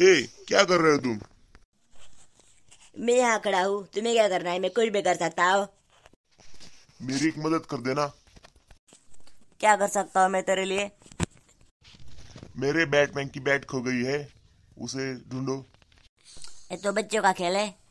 ए क्या कर रहे हो तुम मैं यहाँ खड़ा हूँ तुम्हें क्या करना है मैं कुछ भी कर सकता हूँ मेरी एक मदद कर देना क्या कर सकता हूँ मैं तेरे लिए मेरे बैटमैन की बैट खो गई है उसे ढूंढो ये तो बच्चों का खेल है